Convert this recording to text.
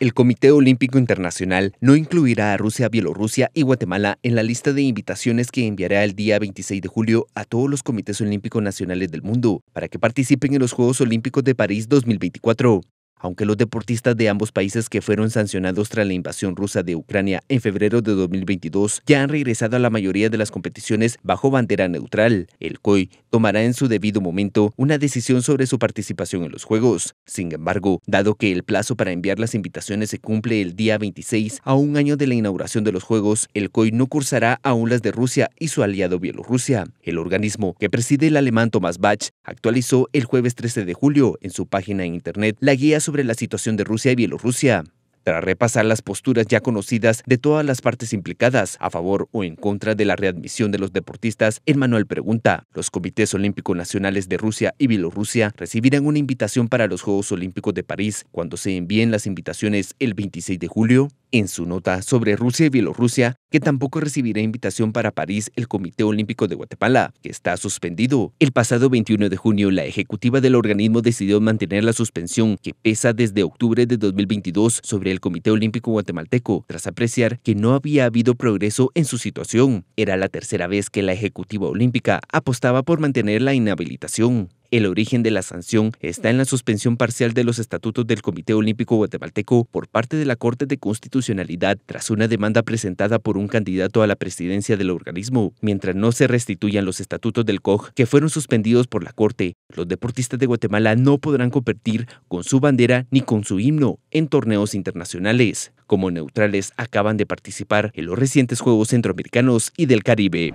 El Comité Olímpico Internacional no incluirá a Rusia, Bielorrusia y Guatemala en la lista de invitaciones que enviará el día 26 de julio a todos los comités olímpicos nacionales del mundo para que participen en los Juegos Olímpicos de París 2024. Aunque los deportistas de ambos países que fueron sancionados tras la invasión rusa de Ucrania en febrero de 2022 ya han regresado a la mayoría de las competiciones bajo bandera neutral, el COI tomará en su debido momento una decisión sobre su participación en los Juegos. Sin embargo, dado que el plazo para enviar las invitaciones se cumple el día 26 a un año de la inauguración de los Juegos, el COI no cursará aún las de Rusia y su aliado Bielorrusia. El organismo que preside el alemán Thomas Bach actualizó el jueves 13 de julio en su página en internet la guía sobre la situación de Rusia y Bielorrusia tras repasar las posturas ya conocidas de todas las partes implicadas a favor o en contra de la readmisión de los deportistas, el pregunta, ¿los comités olímpicos nacionales de Rusia y Bielorrusia recibirán una invitación para los Juegos Olímpicos de París cuando se envíen las invitaciones el 26 de julio? En su nota sobre Rusia y Bielorrusia, que tampoco recibirá invitación para París el Comité Olímpico de Guatemala, que está suspendido. El pasado 21 de junio, la ejecutiva del organismo decidió mantener la suspensión que pesa desde octubre de 2022 sobre el Comité Olímpico Guatemalteco, tras apreciar que no había habido progreso en su situación. Era la tercera vez que la ejecutiva olímpica apostaba por mantener la inhabilitación. El origen de la sanción está en la suspensión parcial de los estatutos del Comité Olímpico Guatemalteco por parte de la Corte de Constitucionalidad tras una demanda presentada por un candidato a la presidencia del organismo. Mientras no se restituyan los estatutos del COG que fueron suspendidos por la Corte, los deportistas de Guatemala no podrán competir con su bandera ni con su himno en torneos internacionales. Como neutrales acaban de participar en los recientes Juegos Centroamericanos y del Caribe.